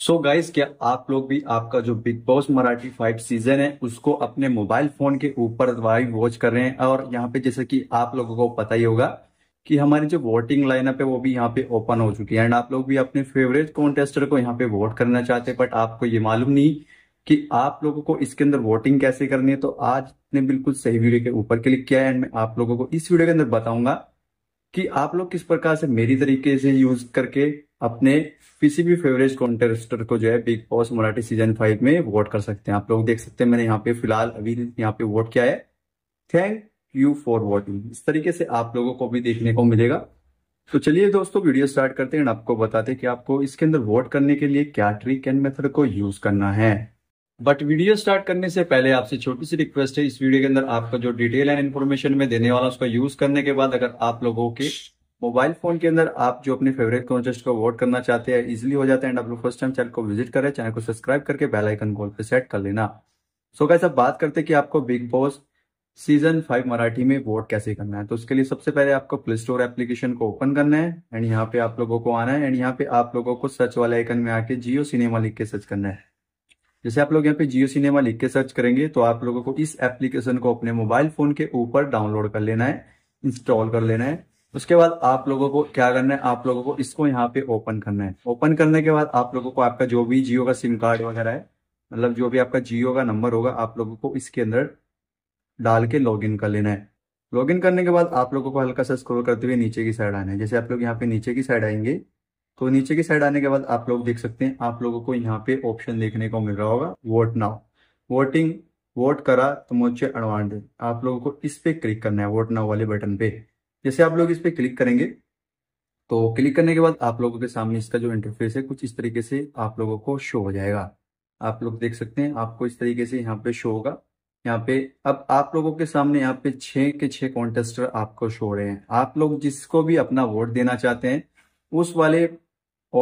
सो so guys क्या आप लोग भी आपका जो Bigg Boss Marathi five season है उसको अपने मोबाइल फोन के ऊपर वाइव वॉच कर रहे हैं और यहाँ पे जैसे कि आप लोगों को पता ही होगा कि हमारी जो वोटिंग लाइनअप है वो भी यहाँ पे ओपन हो चुकी है एंड आप लोग भी अपने फेवरेट कॉन्टेस्टर को यहाँ पे वोट करना चाहते हैं बट आपको ये मालूम नहीं कि आप लोगों को इसके अंदर वोटिंग कैसे करनी है तो आज ने बिल्कुल सही वीडियो के ऊपर क्लिक किया है एंड मैं आप लोगों को इस वीडियो के अंदर बताऊंगा कि आप लोग किस प्रकार से मेरी तरीके से यूज करके अपने किसी भी फेवरेट कॉन्टेस्टर को जो है Bigg Boss Marathi season five में वोट कर सकते हैं आप लोग देख सकते हैं मैंने यहाँ पे फिलहाल अभी यहाँ पे वोट किया है थैंक यू फॉर वोटिंग इस तरीके से आप लोगों को भी देखने को मिलेगा तो चलिए दोस्तों वीडियो स्टार्ट करते हैं आपको बताते हैं कि आपको इसके अंदर वोट करने के लिए क्या ट्रिक एंड मेथड को यूज करना है बट वीडियो स्टार्ट करने से पहले आपसे छोटी सी रिक्वेस्ट है इस वीडियो के अंदर आपका जो डिटेल एंड इन्फॉर्मेशन में देने वाला उसका यूज करने के बाद अगर आप लोगों के मोबाइल फोन के अंदर आप जो अपने फेवरेट कॉन्टेस्ट को वोट करना चाहते हैं इजिली हो जाता है एंड आप लोग फर्स्ट टाइम चैनल को विजिट करें चैनल को सब्सक्राइब करके बेल आइकन गोल पे सेट कर लेना सो so, कैसे बात करते कि आपको Bigg Boss season five Marathi में वोट कैसे करना है तो उसके लिए सबसे पहले आपको प्ले स्टोर एप्लीकेशन को ओपन करना है एंड यहाँ पे आप लोगों को आना है एंड यहाँ पे आप लोगों को सर्च वाले आइकन में आके जियो सिनेमा लिख के सर्च करना है जैसे आप लोग यहाँ पे जियो सिनेमा लिख के सर्च करेंगे तो आप लोगों को इस एप्लीकेशन को अपने मोबाइल फोन के ऊपर डाउनलोड कर लेना है इंस्टॉल कर लेना है उसके बाद आप लोगों को क्या करना है आप लोगों को इसको यहाँ पे ओपन करना है ओपन करने के बाद आप लोगों को आपका जो भी जियो का सिम कार्ड वगैरह है मतलब जो भी आपका जियो का नंबर होगा आप लोगों को इसके अंदर डाल के लॉगिन कर लेना है लॉगिन करने के बाद आप लोगों को हल्का सा स्क्रोल करते हुए नीचे की साइड आना है जैसे आप लोग यहाँ पे नीचे की साइड आएंगे तो नीचे की साइड आने के बाद आप लोग देख सकते हैं आप लोगों को यहाँ पे ऑप्शन देखने को मिल रहा होगा वोट नाउ वोटिंग वोट करा तो मुझे एडवांटेज आप लोगों को इस पे क्लिक करना है वोट नाउ वाले बटन पे जैसे आप लोग इस पर क्लिक करेंगे तो क्लिक करने के बाद आप लोगों के सामने इसका जो इंटरफेस है कुछ इस तरीके से आप लोगों को शो हो जाएगा आप लोग देख सकते हैं आपको इस तरीके से यहाँ पे शो होगा यहाँ पे अब आप लोगों के सामने यहाँ पे छह के छह कॉन्टेस्टर आपको शो हो रहे हैं आप लोग जिसको भी अपना वोट देना चाहते हैं उस वाले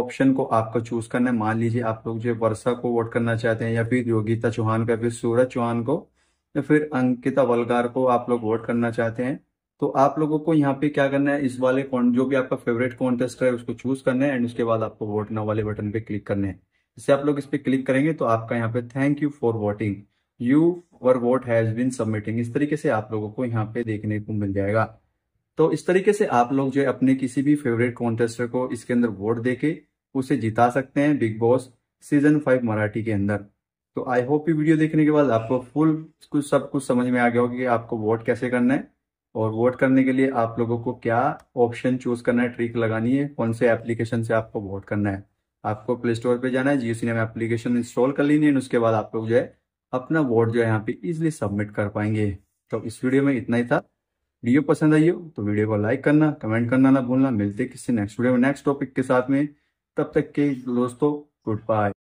ऑप्शन को आपको चूज करना है मान लीजिए आप लोग जो वर्षा को वोट करना चाहते हैं या फिर योगिता चौहान को या फिर सूरज चौहान को या फिर अंकिता वलगार को आप लोग वोट करना चाहते हैं तो आप लोगों को यहाँ पे क्या करना है इस वाले जो भी आपका फेवरेट कॉन्टेस्ट है उसको चूज करना है एंड उसके बाद आपको वोट नाउ वाले बटन पे क्लिक करने हैं जैसे आप लोग इस पे क्लिक करेंगे तो आपका यहाँ पे thank you for voting your vote has been submitting इस तरीके से आप लोगों को यहाँ पे देखने को मिल जाएगा तो इस तरीके से आप लोग जो है अपने किसी भी फेवरेट कॉन्टेस्टर को इसके अंदर वोट देके उसे जिता सकते हैं Bigg Boss season five Marathi के अंदर तो आई होप ये वीडियो देखने के बाद आपको फुल कुछ सब कुछ समझ में आ गया होगा कि आपको वोट कैसे करना है और वोट करने के लिए आप लोगों को क्या ऑप्शन चूज करना है ट्रिक लगानी है कौन से एप्लीकेशन से आपको वोट करना है आपको प्ले स्टोर पे जाना है जियो सिनेमा एप्लीकेशन इंस्टॉल कर लेनी है उसके बाद आप लोग जो है अपना वोट जो है यहाँ पे इजिली सबमिट कर पाएंगे तो इस वीडियो में इतना ही था वीडियो पसंद आई हो तो वीडियो को लाइक करना कमेंट करना ना भूलना मिलते किसी नेक्स्ट वीडियो में नेक्स्ट टॉपिक के साथ में तब तक के दोस्तों गुड बाय